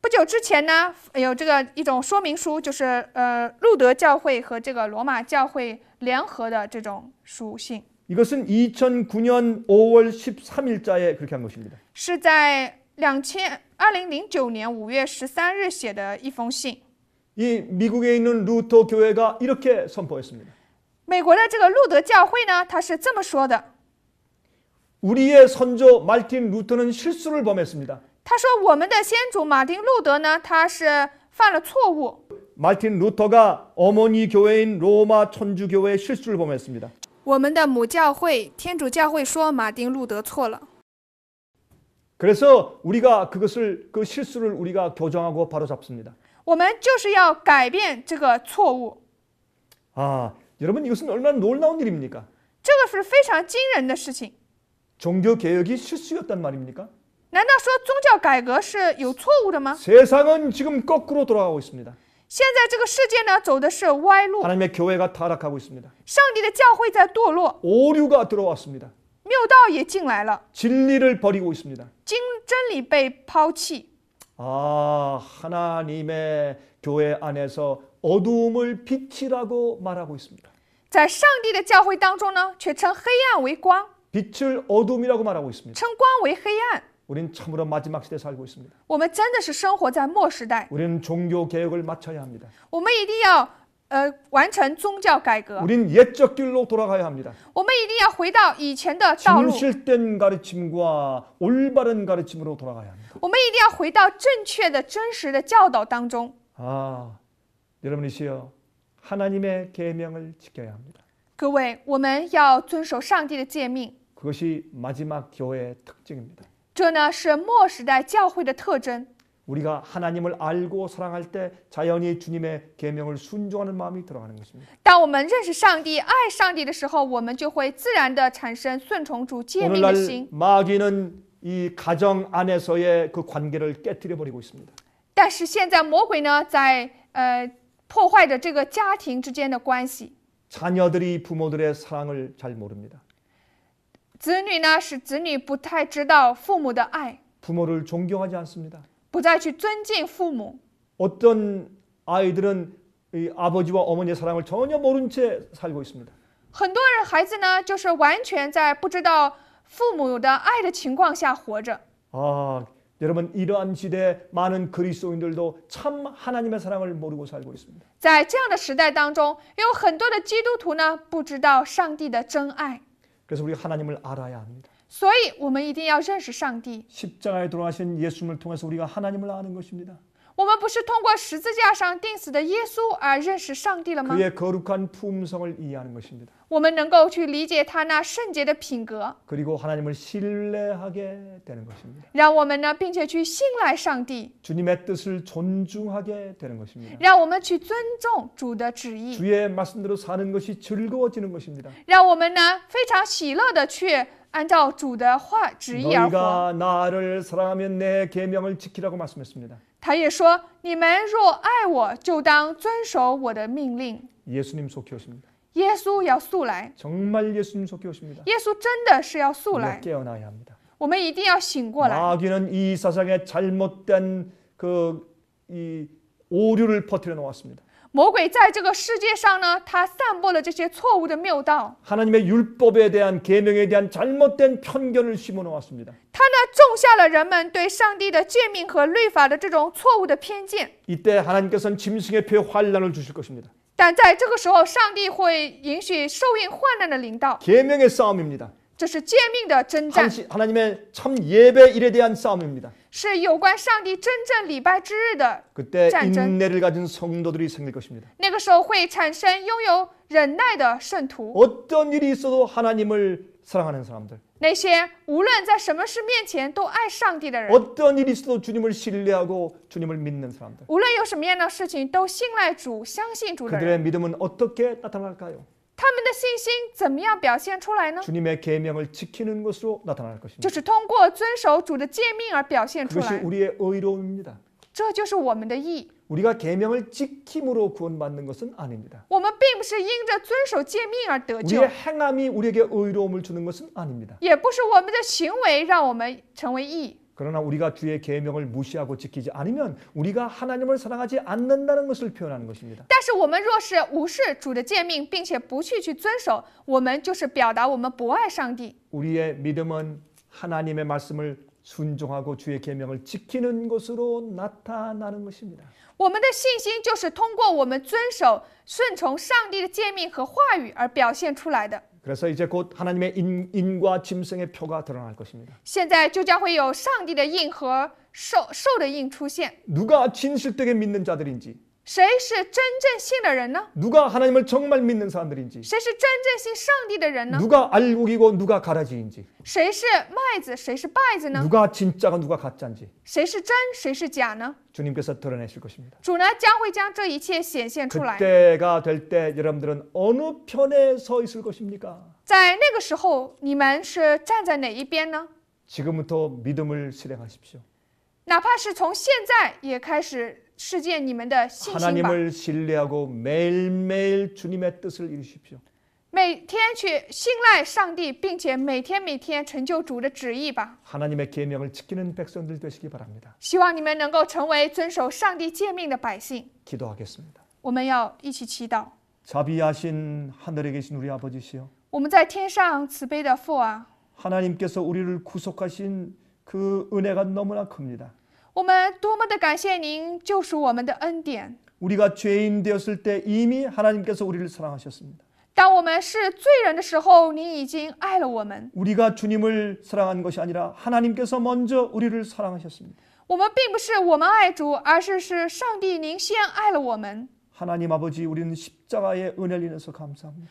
不久之前呢，有这个一种说明书，就是呃，路德教会和这个罗马教会联合的这种书信。 이것은 2009년 5월 13일자에 그렇게 한 것입니다. 2 0 0 9年5月1 3日写的一封信이 미국에 있는 루터 교회가 이렇게 선포했습니다. 美国的这个路德教会呢，他是这么说的。 우리의 선조 마틴 루터는 실수를 범했습니다. 他说我们的先祖马丁路德呢，他是犯了错误。마틴 루터가 어머니 교회인 로마 천주교회의 실수를 범했습니다. 我们的母教会天主教会说马丁路德错了。 그래서 우리가 그것을 그 실수를 우리가 교정하고 바로 잡습니다. 我们就是要改变这个错误. 아, 여러분 이것은 얼마나 놀라운 일입니까? 这个是非常惊人的事情. 종교 개혁이 실수였단 말입니까? 难道说宗教改革是有错误的吗? 세상은 지금 거꾸로 돌아가고 있습니다. 现在这个世界呢，走的是歪路。하나님의교회가타락하고있습니다上帝的教会在堕落。오류가들어왔습니다谬道也进来了。진리를버리고있습니다真真理被抛弃。아하나님의교회안에서어두움을빛이라고말하고있습니다在上帝的教会当中呢，却称黑暗为光。빛을어둠이라고말하고있습니다称光为黑暗。 우린 참으로 마지막 시대에 살고 있습니다. 우리는 종교 개혁을 마쳐야 합니다. 我们一定要完成宗教改革 우린 옛적 길로 돌아가야 합니다. 我们一定要回到以前的道路. 진실된 가르침과 올바른 가르침으로 돌아가야 합니다. 我们一定要回到正确的真实的教导当中. 아, 여러분이시여 하나님의 계명을 지켜야 합니다. 各位，我们要遵守上帝的诫命， 그것이 마지막 교회의 특징입니다. 这呢是末时代教会的特征。 우리가 하나님을 알고 사랑할 때 자연히 주님의 계명을 순종하는 마음이 들어가는 것입니다. 当我们认识上帝、爱上帝的时候，我们就会自然的产生顺从主诫命的心。 마귀는 이 가정 안에서의 그 관계를 깨뜨려 버리고 있습니다. 但是现在魔鬼呢，在呃破坏着这个家庭之间的关系。 자녀들이 부모들의 사랑을 잘 모릅니다. 子女呢，使子女不太知道父母的爱。父母를존경하지않습니 다。 不再去尊敬父母。어떤아이들은아버지와어머니의사랑을전혀모른채살고있습니 다。 很多人孩子呢，就是完全在不知道父母的爱的情况下活着。啊，여러분이러한시대많은그리스도인들도참하나님의사랑을모르고살고있습니 다。 在这样的时代当中，有很多的基督徒呢，不知道上帝的真爱。 그래서 우리 하나님을 알아야 합니다. 所以我们一定要认识上帝。십자가에 돌아가신 예수님을 통해서 우리가 하나님을 아는 것입니다. 우们不是通过十字架上钉死的耶稣而认识上帝了吗 그의 거룩한 품성을 이해하는 것입니다. 我们能够去理解他那圣洁的品格， 그리고 하나님을 신뢰하게 되는 것입니다. 让我们呢，并且去信赖上帝， 주님의 뜻을 존중하게 되는 것입니다. 让我们去尊重主的旨意， 주의 말씀대로 사는 것이 즐거워지는 것입니다. 让我们呢非常喜乐的去按照主的话旨意而活。 너희가 나를 사랑하면 내 계명을 지키라고 말씀했습니다. 他也说：“你们若爱我，就当遵守我的命令。” 예수님 속해 오십니다. 예수 要速来. 정말 예수님 속해 오십니다. 예수 真的是要速来. 깨어나야 합니다. 我们一定要醒过来. 마귀는 이 세상에 잘못된 그이 오류를 퍼뜨려 놓았습니다. 魔鬼在这个世界上呢他散播了这些错误的谬道하나님의율법에대한계명에대한잘못된편견을심어놓았습니다他呢种下了人们对上帝的诫命和律法的这种错误的偏见이때하나님께서는짐승의표환란을주실것입니다但在这个时候上帝会允许受孕患难的领导계명의싸움입니다这是诫命的征战하나님의참예배일에대한싸움입니다 그때 인내를 가진 성도들이 생길 것입니다. 어떤 일이 있어도 하나님을 사랑하는 사람들, 那些无论在什么事面前都爱上帝的人， 어떤 일이 있어도 주님을 신뢰하고 주님을 믿는 사람들. 无论有什么样的事情都信赖主、相信主的人， 그들의 믿음은 어떻게 나타날까요? 他们的信心怎么样表现出来呢？ 주님의 계명을 지키는 것으로 나타날 것입니다. 就是通过遵守主的诫命而表现出 그것이 来， 우리의 의로움입니다. 这就是我们的义。 우리가 계명을 지킴으로 구원받는 것은 아닙니다. 我们并不是因着遵守诫命而得救 우리의， 행함이 우리에게 의로움을 주는 것은 아닙니다.也不是我们的行为让我们成为义， 그러나 우리가 주의 계명을 무시하고 지키지 않으면 우리가 하나님을 사랑하지 않는다는 것을 표현하는 것입니다. 但是我们若是无视主的诫命，并且不去去遵守，我们就是表达我们不爱上帝。 우리의 믿음은 하나님의 말씀을 순종하고 주의 계명을 지키는 것으로 나타나는 것입니다. 我们的信心就是通过我们遵守、顺从上帝的诫命和话语而表现出来的。 그래서 이제 곧 하나님의 인, 인과 짐승의 표가 드러날 것입니다. 现在就将会有上帝的印和兽兽的印出现。 누가 진실되게 믿는 자들인지 谁是真正信的人呢？ 누가 하나님을 정말 믿는 사람들인지 谁是真正信上帝的人呢？ 누가 알곡이고 누가 가라지인지 谁是麦子，谁是稗子呢？ 누가 진짜가 누가 가짜인지 谁是真，谁是假呢？ 주님께서 드러내실 것입니다. 그때가 될 때 여러분들은 어느 편에 서 있을 것입니까? 在那个时候，你们是站在哪一边呢？ 지금부터 믿음을 실행하십시오. 哪怕是从现在也开始 하나님을 신뢰하고 매일매일 주님의 뜻을 이루십시오. 每天去信赖上帝，并且每天每天成就主的旨意吧。 하나님의 계명을 지키는 백성들 되시기 바랍니다. 希望你们能够成为遵守上帝诫命的百姓。 기도하겠습니다. 我们要一起祈祷。 자비하신 하늘에 계신 우리 아버지시여. 我们在天上慈悲的父啊。 하나님께서 우리를 구속하신 그 은혜가 너무나 큽니다. 우리가 죄인 되었을 때 이미 하나님께서 우리를 사랑하셨습니다. 우리가 주님을 사랑한 것이 아니라 하나님께서 먼저 우리를 사랑하셨습니다. 하나님 아버지 우리는 십자가의 은혜를 인해서 감사합니다.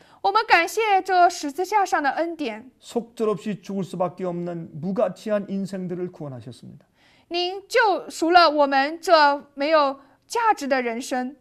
속절없이 죽을 수밖에 없는 무가치한 인생들을 구원하셨습니다. 您救赎了我们这没有价值的人生。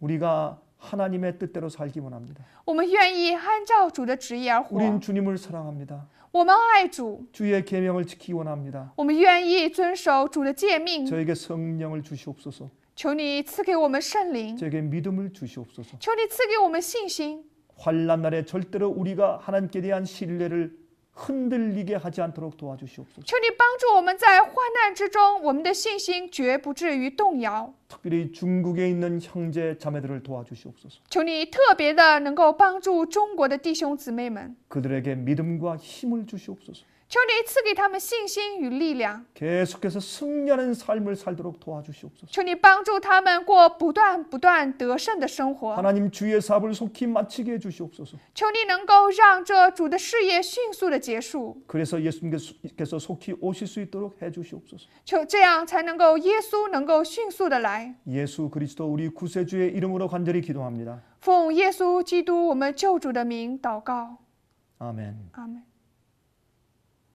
우리가 하나님의 뜻대로 살기 원합니다. 我们愿意按照主的旨意而活. 우린 주님을 사랑합니다. 我们爱主. 주의 계명을 지키 원합니다. 我们愿意遵守主的诫命. 저에게 성령을 주시옵소서. 求你赐给我们圣灵. 저에게 믿음을 주시옵소서. 求你赐给我们信心. 환란 날에 절대로 우리가 하나님께 대한 신뢰를 흔들리게 하지 않도록 도와주시옵소서. 求你帮助我们在患难之中，我们的信心绝不至于动摇。 특별히 중국에 있는 형제 자매들을 도와주시옵소서. 求你特别的能够帮助中国的弟兄姊妹们， 그들에게 믿음과 힘을 주시옵소서. 求你赐给他们信心与力量. 계속해서 승리하는 삶을 살도록 도와주시옵소서. 求你帮助他们过不断不断得胜的生活。 하나님 주의 사업을 속히 마치게 해 주시옵소서. 求你能够让这主的事业迅速的结束， 그래서 예수님께서 속히 오실 수 있도록 해 주시옵소서. 求这样才能够耶稣能够迅速的来。 예수 그리스도 우리 구세주의 이름으로 간절히 기도합니다. 奉耶稣基督我们救主的名祷告， 아멘. 阿门。